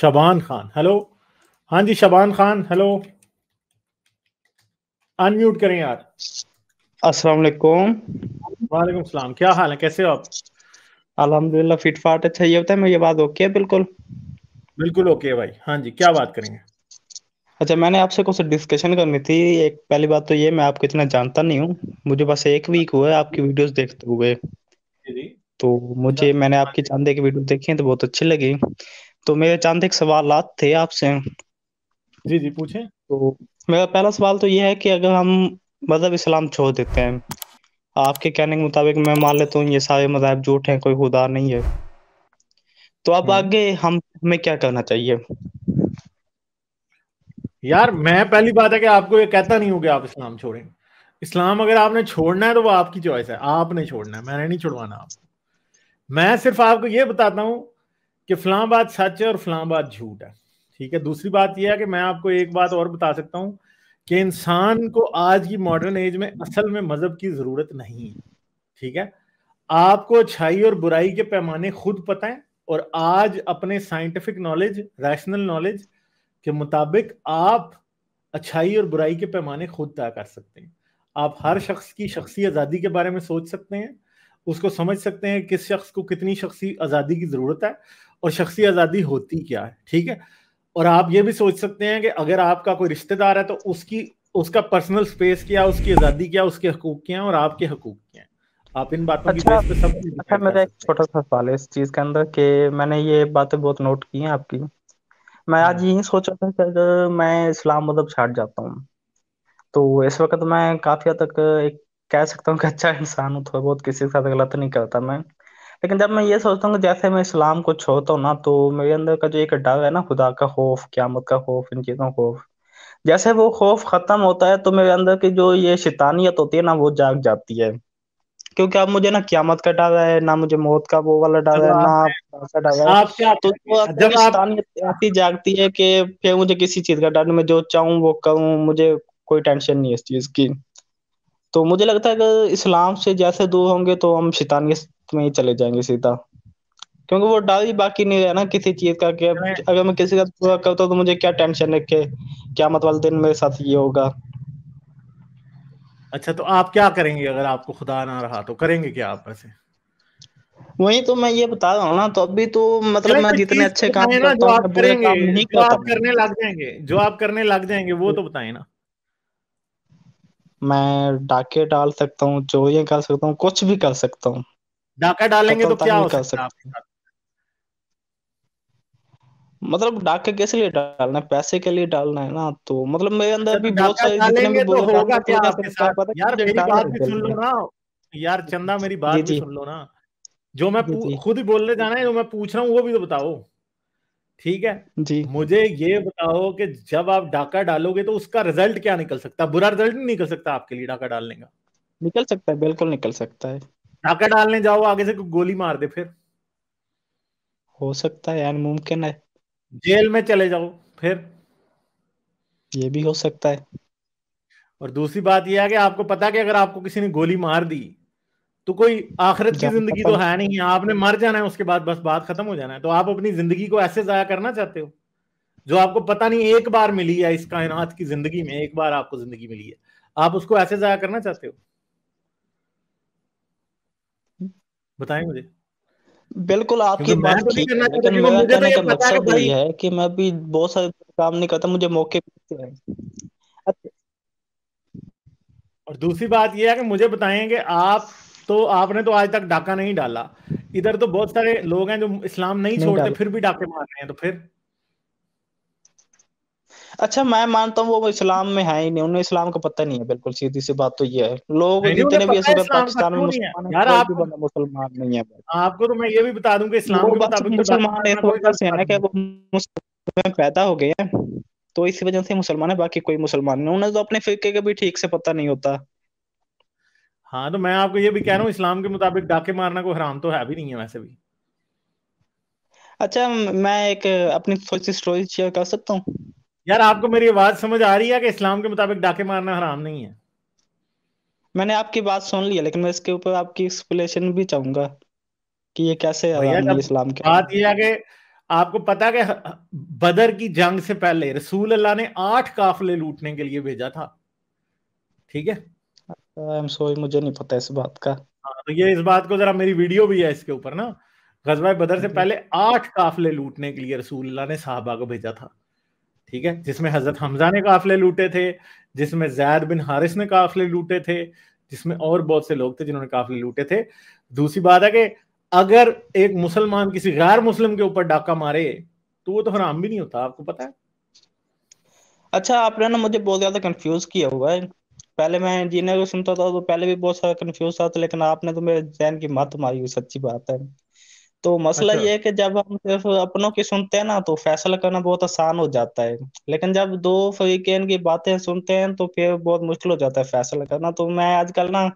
Shaban Khan hello हाँ जी Shaban Khan hello unmute करें यार अस्सलाम वालेकुम वालेकुम सलाम क्या हाल है कैसे हो आप अल्हम्दुलिल्लाह फिट फाट अच्छा ये होता बताए मेरी बात ओके है बिल्कुल बिल्कुल ओके है भाई हाँ जी क्या बात करेंगे अच्छा मैंने आपसे कुछ डिस्कशन करनी थी एक पहली बात तो ये मैं आपको इतना जानता नहीं हूँ मुझे बस एक वीक हुआ है आपकी वीडियोस देखते हुए तो मुझे अच्छा, मैंने हाँ आपकी चांदे की वीडियो देखी है तो बहुत अच्छी लगी तो मेरे चांद एक सवाल थे आपसे जी जी पूछे तो मेरा पहला सवाल तो ये है कि अगर हम मजहब इस्लाम छोड़ देते हैं आपके कहने के मुताबिक मैं मान लेता हूँ ये सारे मजाब झूठ हैं कोई खुदा नहीं है तो अब हम्म। आगे हम हमें क्या करना चाहिए यार मैं पहली बात है कि आपको ये कहता नहीं हूँ कि आप इस्लाम छोड़ें इस्लाम अगर आपने छोड़ना है तो वो आपकी चॉइस है आपने छोड़ना है मैंने नहीं छोड़वाना आप मैं सिर्फ आपको ये बताता हूँ कि फलां बात सच है और फलां बात झूठ है ठीक है दूसरी बात यह है कि मैं आपको एक बात और बता सकता हूं कि इंसान को आज की मॉडर्न एज में असल में मजहब की जरूरत नहीं है ठीक है आपको अच्छाई और बुराई के पैमाने खुद पता है और आज अपने साइंटिफिक नॉलेज रैशनल नॉलेज के मुताबिक आप अच्छाई और बुराई के पैमाने खुद तय कर सकते हैं आप हर शख्स की शख्सी आज़ादी के बारे में सोच सकते हैं उसको समझ सकते हैं किस शख्स को कितनी शख्सी आज़ादी की ज़रूरत है और शख्सी आज़ादी होती क्या है ठीक है और आप ये भी सोच सकते हैं कि अगर आपका कोई रिश्तेदार है तो उसकी उसका पर्सनल स्पेस क्या उसकी आज़ादी क्या उसके हकूक क्या है और आपके हकूक क्या है आप इन बातों अच्छा, की सब अच्छा मेरा एक छोटा सा सवाल है इस चीज़ के अंदर कि मैंने ये बातें बहुत नोट की हैं आपकी मैं आज हाँ। यही सोच रहा था कि अगर मैं इस्लाम मजहब मतलब छाट जाता हूँ तो इस वक्त मैं काफ़ी हद तक एक कह सकता हूँ कि अच्छा इंसान हूँ थोड़ा बहुत किसी के साथ गलत नहीं करता मैं लेकिन जब मैं ये सोचता हूँ कि जैसे मैं इस्लाम को छोड़ता हूँ ना तो मेरे अंदर का जो एक डर है ना खुदा का खौफ क्यामत का खौफ इन चीज़ों का खौफ जैसे वो खौफ खत्म होता है तो मेरे अंदर की जो ये शैतानियत होती है ना वो जाग जाती है क्योंकि अब मुझे ना क्यामत का डर है ना मुझे मौत का वो वाला डर है ना का डर है तो जब शैतानियत जागती है कि फिर मुझे किसी चीज का डर मैं जो चाहूँ वो करूँ मुझे कोई टेंशन नहीं है इस चीज की तो मुझे लगता है कि इस्लाम से जैसे दूर होंगे तो हम शैतानियत में ही चले जाएंगे सीधा क्योंकि वो डर ही बाकी नहीं है ना किसी चीज का कि अगर मैं किसी का बुरा करता तो मुझे क्या टेंशन है क्या मत मतलब वाले दिन मेरे साथ ये होगा अच्छा तो आप क्या करेंगे अगर आपको खुदा ना रहा तो करेंगे क्या आप ऐसे वही तो मैं ये बता रहा हूँ ना तो अभी तो मतलब मैं जितने अच्छे काम करता हूँ करेंगे नहीं जो आप करने लग जाएंगे जो आप करने लग जाएंगे वो तो बताए ना मैं डाके डाल सकता हूँ चोरियां कर सकता हूँ कुछ भी कर सकता हूँ डाका डालेंगे तो, तो क्या हो सकता है मतलब डाका कैसे लिए डालना है पैसे के लिए डालना है ना तो मतलब मेरे अंदर भी बहुत सारे जितने भी तो होगा तो क्या आपके साथ यार मेरी बात भी सुन लो ना यार चंदा मेरी बात भी सुन लो ना जो मैं खुद ही बोलने जाना है जो मैं पूछ रहा हूँ वो भी तो बताओ ठीक है जी मुझे ये बताओ कि जब आप डाका डालोगे तो उसका रिजल्ट क्या निकल सकता है बुरा रिजल्ट नहीं निकल सकता आपके लिए डाका डालने का निकल सकता है बिल्कुल निकल सकता है ढाका डालने जाओ आगे से गोली मार दे फिर हो सकता है यार मुमकिन है जेल में चले जाओ फिर ये भी हो सकता है और दूसरी बात यह है कि आपको पता कि अगर आपको किसी ने गोली मार दी तो कोई आखिरत की जिंदगी तो है नहीं है आपने मर जाना है उसके बाद बस बात खत्म हो जाना है तो आप अपनी जिंदगी को ऐसे जाया करना चाहते हो जो आपको पता नहीं एक बार मिली है इस कायनात की जिंदगी में एक बार आपको जिंदगी मिली है आप उसको ऐसे जाया करना चाहते हो बताएं मुझे बिल्कुल आपकी बात तो ठीक है लेकिन मेरा तो कहने का मकसद यही है कि मैं भी बहुत सारे काम नहीं करता मुझे मौके मिलते हैं और दूसरी बात यह है कि मुझे बताएं कि आप तो आपने तो आज तक डाका नहीं डाला इधर तो बहुत सारे लोग हैं जो इस्लाम नहीं, नहीं छोड़ते फिर भी डाके मार रहे हैं तो फिर अच्छा मैं मानता हूँ वो इस्लाम में है ही नहीं उन्हें इस्लाम का पता नहीं है बिल्कुल सीधी सी बात तो ये है लोग जितने भी ऐसे पाकिस्तान में मुसलमान यार आप मुसलमान नहीं है आपको तो मैं ये भी बता दूंगा इस्लाम के मुताबिक तो मुसलमान एक वजह से है कि वो मुस्लिम पैदा हो गए हैं तो इसी वजह से मुसलमान है बाकी कोई मुसलमान नहीं उन्हें तो अपने फिरके का भी ठीक से पता नहीं होता हाँ तो मैं आपको ये भी कह रहा हूँ इस्लाम के मुताबिक डाके मारना को हराम तो है भी नहीं है वैसे भी अच्छा मैं एक अपनी थोड़ी सी स्टोरी शेयर कर सकता हूँ यार आपको मेरी आवाज समझ आ रही है कि इस्लाम के मुताबिक डाके मारना हराम नहीं है मैंने आपकी बात सुन ली है लेकिन मैं इसके ऊपर आपकी एक्सप्लेनेशन भी चाहूंगा कि ये कैसे हराम इस्लाम के बात ये है कि आपको पता कि बदर की जंग से पहले रसूल अल्लाह ने आठ काफले लूटने के लिए भेजा था ठीक है आई एम सॉरी मुझे नहीं पता इस बात का हाँ, तो ये इस बात को जरा मेरी वीडियो भी है इसके ऊपर ना गजवा बदर से पहले आठ काफले लूटने के लिए रसूल अल्लाह ने साहबा को भेजा था ठीक है जिसमें हजरत हमजा ने काफिले लूटे थे जिसमें जैद बिन हारिस ने काफिले लूटे थे जिसमें और बहुत से लोग थे जिन्होंने काफिले लूटे थे दूसरी बात है कि अगर एक मुसलमान किसी गैर मुस्लिम के ऊपर डाका मारे तो वो तो हराम भी नहीं होता आपको पता है अच्छा आपने ना मुझे बहुत ज्यादा कंफ्यूज किया हुआ है पहले मैं जीने को सुनता था तो पहले भी बहुत सारा कंफ्यूज था तो लेकिन आपने तो मेरे जैन की मत मारी हुई सच्ची बात है तो मसला अच्छा। ये है कि जब हम सिर्फ अपनों की सुनते हैं ना तो फैसला करना बहुत आसान हो जाता है लेकिन जब दो फरीकेन की बातें सुनते हैं तो फिर बहुत मुश्किल हो जाता है फैसला करना तो मैं आजकल ना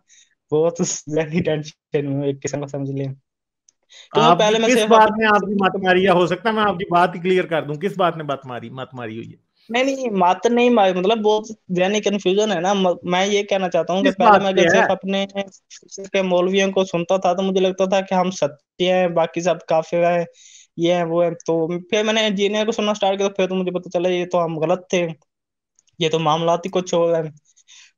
बहुत ज्यादा टेंशन में एक किस्म का समझ लें क्योंकि आप पहले मैं किस सिर्फ बात में ने आपकी मत मारी है? हो सकता है मैं आपकी बात क्लियर कर दूं किस बात ने बात मारी मत मारी हुई है नहीं नहीं मात्र तो नहीं मतलब बहुत यानी कंफ्यूजन है ना मैं ये कहना चाहता हूँ कि पहले मैं जैसे अपने के मौलवियों को सुनता था तो मुझे लगता था कि हम सत्य हैं बाकी सब काफी है ये है वो है तो फिर मैंने इंजीनियर को सुनना स्टार्ट किया तो फिर तो मुझे पता चला ये तो हम गलत थे ये तो मामला ही कुछ और है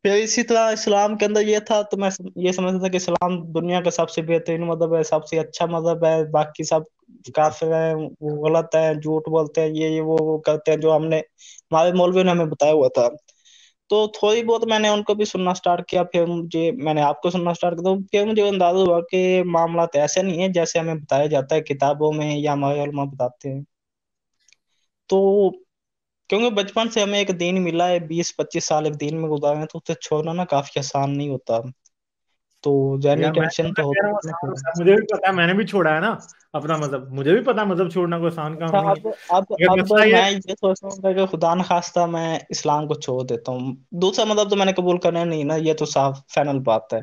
फिर इसी तरह इस्लाम के अंदर ये था तो मैं ये समझता था कि इस्लाम दुनिया का सबसे बेहतरीन मजहब है सबसे अच्छा मजहब है बाकी सब विकास है वो गलत है झूठ बोलते हैं ये ये वो वो करते हैं जो हमने हमारे मौलवी ने हमें बताया हुआ था तो थोड़ी बहुत मैंने उनको भी सुनना स्टार्ट किया फिर मुझे मैंने आपको सुनना स्टार्ट किया तो फिर मुझे अंदाजा हुआ कि मामला तो ऐसे नहीं है जैसे हमें बताया जाता है किताबों में या हमारे बताते हैं तो क्योंकि बचपन से हमें एक दिन मिला है बीस पच्चीस साल एक दिन में गुजारे तो उसे छोड़ना ना काफी आसान नहीं होता तो जहनी टेंशन तो होता है मुझे भी पता है मैंने भी छोड़ा है ना अपना मजहब मतलब, मुझे भी पता मजहब मतलब छोड़ना कोई आसान काम अच्छा, नहीं अब अब अब मैं ये सोचता हूँ कि खुदा न खास्ता मैं इस्लाम को छोड़ देता हूँ दूसरा मतलब तो मैंने कबूल करना नहीं ना ये तो साफ फाइनल बात है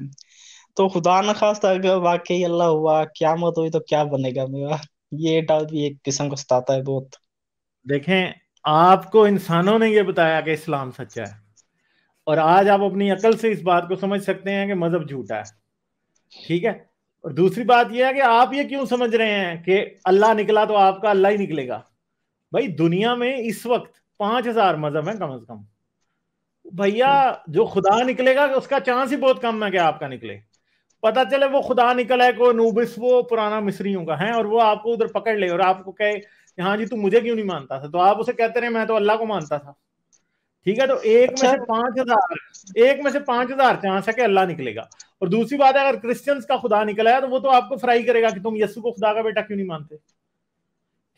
तो खुदा न खास्ता अगर वाकई अल्लाह हुआ क्या मत हुई तो क्या बनेगा मेरा ये डाउट भी एक किस्म का सताता है बहुत देखें आपको इंसानों ने ये बताया कि इस्लाम सच्चा है और आज आप अपनी अकल से इस बात को समझ सकते हैं कि मजहब झूठा है ठीक है और दूसरी बात यह है कि आप ये क्यों समझ रहे हैं कि अल्लाह निकला तो आपका अल्लाह ही निकलेगा भाई दुनिया में इस वक्त पांच हजार मजहब है कम अज कम भैया जो खुदा निकलेगा उसका चांस ही बहुत कम है कि आपका निकले पता चले वो खुदा निकला है को नूबिस वो पुराना मिस्रियों का है और वो आपको उधर पकड़ ले और आपको कहे हाँ जी तू मुझे क्यों नहीं मानता था तो आप उसे कहते रहे मैं तो अल्लाह को मानता था ठीक है तो एक अच्छा? में से पांच हजार एक में से पांच हजार चांस है कि अल्लाह निकलेगा और दूसरी बात है अगर क्रिश्चियन का खुदा निकला है तो वो तो आपको फ्राई करेगा कि तुम यस्सु को खुदा का बेटा क्यों नहीं मानते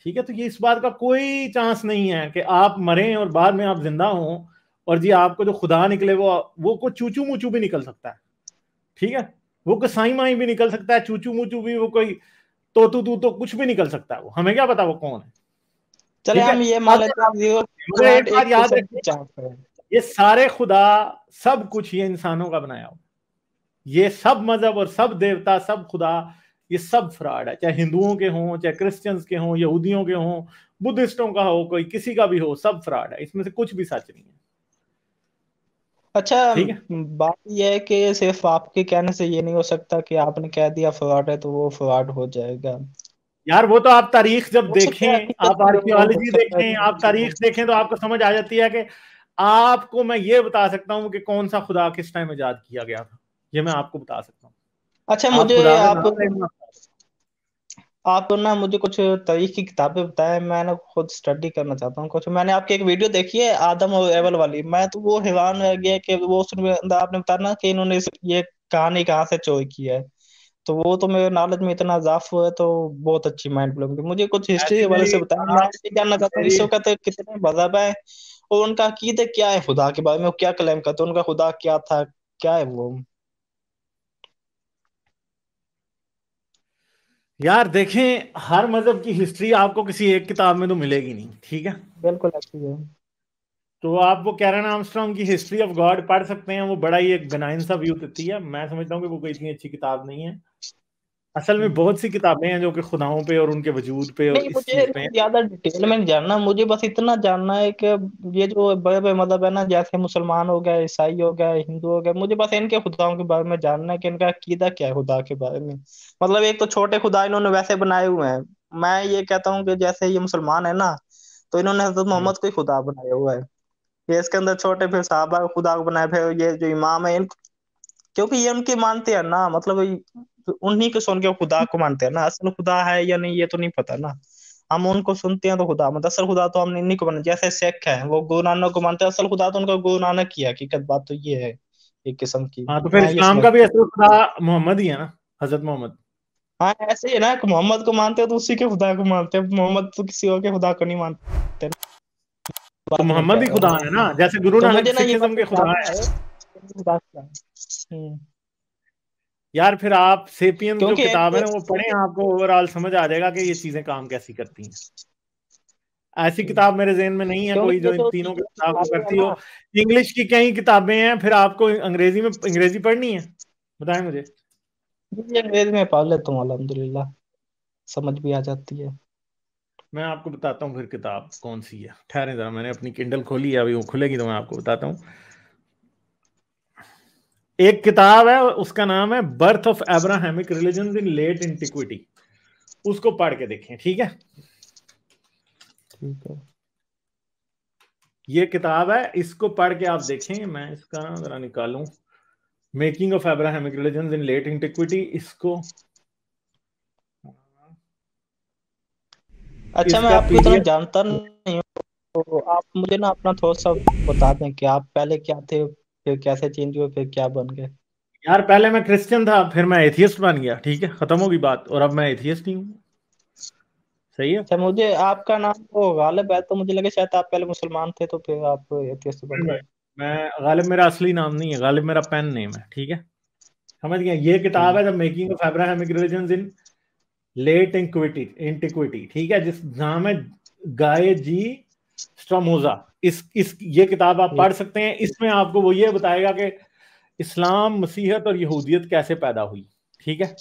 ठीक है तो ये इस बात का कोई चांस नहीं है कि आप मरे और बाद में आप जिंदा हो और जी आपको जो खुदा निकले वो वो को चूचू मूचू भी निकल सकता है ठीक है वो कोई साई माई भी निकल सकता है चूचू मूचू भी वो कोई तोतू तू तो कुछ भी निकल सकता है वो हमें क्या पता वो कौन है चले हम ये मान लेते हैं ये सारे खुदा सब कुछ ये इंसानों का बनाया हो ये सब मजहब और सब देवता सब खुदा ये सब फ्रॉड है चाहे हिंदुओं के हों चाहे क्रिश्चियंस के हों यहूदियों के हों बुद्धिस्टों का हो कोई किसी का भी हो सब फ्रॉड है इसमें से कुछ भी सच नहीं है अच्छा बात यह है कि सिर्फ आपके कहने से ये नहीं हो सकता कि आपने कह दिया फ्रॉड है तो वो फ्रॉड हो जाएगा यार वो तो आप तारीख जब देखें आप आर्कियोलॉजी देखें आप तारीख देखें तो आपको समझ आ जाती है कि आपको मैं ये बता सकता हूँ कि कौन सा खुदा किस टाइम आजाद किया गया था ये मैं आपको बता सकता हूँ अच्छा मुझे आप आप तो ना मुझे कुछ तारीख की किताबें बताएं मैं ना खुद स्टडी करना चाहता हूँ कुछ मैंने आपकी एक वीडियो देखी है आदम और एवल वाली मैं तो वो हैरान रह गया कि वो उसमें आपने बताया ना कि इन्होंने ये कहानी कहाँ से चोरी की है तो वो तो मेरे नॉलेज में इतना इजाफ हुआ है तो बहुत अच्छी माइंड ब्लोइंग मुझे कुछ हिस्ट्री के बारे से बताया हाँ, जानना चाहता हूँ ईसो का तो कितने मजहब है और उनका अकीदे क्या है खुदा के बारे में वो क्या क्लेम करते उनका खुदा क्या था क्या है वो यार देखें हर मजहब की हिस्ट्री आपको किसी एक किताब में तो मिलेगी नहीं ठीक है बिल्कुल अच्छी है तो आप वो कैरन आर्मस्ट्रॉन्ग की हिस्ट्री ऑफ गॉड पढ़ सकते हैं वो बड़ा ही एक बनाइन सा व्यू देती है मैं समझता हूँ कि वो कोई इतनी अच्छी किताब नहीं है असल में हम्म। बहुत सी किताबें हैं जो कि खुदाओं पे और उनके वजूद पे और मुझे ज्यादा डिटेल में जानना मुझे बस इतना जानना है कि ये जो बड़े बड़े मतलब है ना जैसे मुसलमान हो गया ईसाई हो गया हिंदू हो गया मुझे बस इनके खुदाओं के बारे में जानना है कि इनका अकीदा क्या है खुदा के बारे में मतलब एक तो छोटे खुदा इन्होंने वैसे बनाए हुए हैं मैं ये कहता हूँ कि जैसे ये मुसलमान है ना तो इन्होंने हजरत मोहम्मद को ही खुदा बनाया हुआ है ये इसके अंदर छोटे फिर साहबा खुदा को बनाए फिर ये जो इमाम है इनको क्योंकि ये उनके मानते हैं ना मतलब उन्हीं को सुन के खुदा को मानते हैं ना असल खुदा है या नहीं ये तो नहीं पता ना हम उनको सुनते हैं तो खुदा मतलब असल खुदा तो हमने इन्हीं को मानते जैसे सिख है वो गुरु नानक को मानते हैं असल खुदा तो उनका गुरु नानक ही है हकीकत बात तो ये है एक किस्म की हाँ तो फिर इस्लाम का भी असल खुदा मोहम्मद ही है ना हजरत मोहम्मद हाँ ऐसे ही ना मोहम्मद को मानते हैं तो उसी के खुदा को मानते हैं मोहम्मद तो किसी और के खुदा को नहीं मानते तो मोहम्मद ही खुदा है ना जैसे गुरु तो नानक सिखिज्म के खुदा है हम्म। यार फिर आप सेपियन जो किताब है वो पढ़े आपको ओवरऑल समझ आ जाएगा कि ये चीजें काम कैसी करती हैं ऐसी हम्म। किताब मेरे जेन में नहीं है कोई जो इन तीनों किताब को करती हो इंग्लिश की कई किताबें हैं फिर आपको अंग्रेजी में अंग्रेजी पढ़नी है बताएं मुझे अंग्रेजी में पढ़ लेता हूँ अलहमदुल्ला समझ भी आ जाती है मैं आपको बताता हूँ फिर किताब कौन सी है ठहरे जरा मैंने अपनी किंडल खोली है अभी वो खुलेगी तो मैं आपको बताता हूँ एक किताब है उसका नाम है birth of Abrahamic religion in late antiquity उसको पढ़ के देखें ठीक है ठीक है ये किताब है इसको पढ़ के आप देखें मैं इसका जरा निकालू making of Abrahamic religion in late antiquity इसको अच्छा मैं आपको इतना जानता नहीं हूँ तो आप मुझे ना अपना थोड़ा सा बता दें कि आप पहले क्या थे फिर कैसे चेंज हुए फिर क्या बन गए यार पहले मैं क्रिश्चियन था फिर मैं एथियस्ट बन गया ठीक है खत्म होगी बात और अब मैं एथियस्ट ही हूँ सही है अच्छा मुझे आपका नाम तो गालिब है तो मुझे लगे शायद आप पहले मुसलमान थे तो फिर आप एथियस्ट बन गए मैं गालिब मेरा असली नाम नहीं है गालिब मेरा पेन नेम है ठीक है समझ गया ये किताब हम्म। है the making of Abrahamic religion in late inequity antiquity ठीक है जिस नाम है गाय जी स्ट्रमोजा इस इस ये किताब आप पढ़ सकते हैं इसमें आपको वो ये बताएगा कि इस्लाम मसीहत और यहूदियत कैसे पैदा हुई ठीक है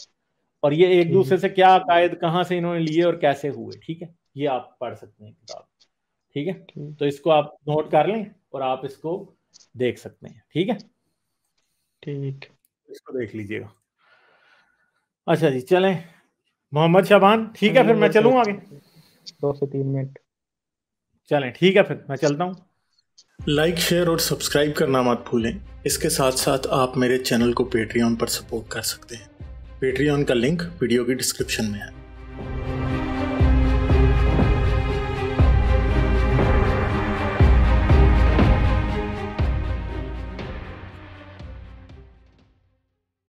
और ये एक हम्म। दूसरे से क्या अकायद कहाँ से इन्होंने लिए और कैसे हुए ठीक है ये आप पढ़ सकते हैं किताब ठीक है तो इसको आप नोट कर लें और आप इसको देख सकते हैं ठीक है ठीक इसको देख लीजिएगा अच्छा जी चलें मोहम्मद शाबान ठीक है फिर मैं चलूँ आगे दो से तीन मिनट चलें ठीक है फिर मैं चलता हूँ लाइक शेयर और सब्सक्राइब करना मत भूलें इसके साथ साथ आप मेरे चैनल को पेट्रियन पर सपोर्ट कर सकते हैं पेट्रियन का लिंक वीडियो की डिस्क्रिप्शन में है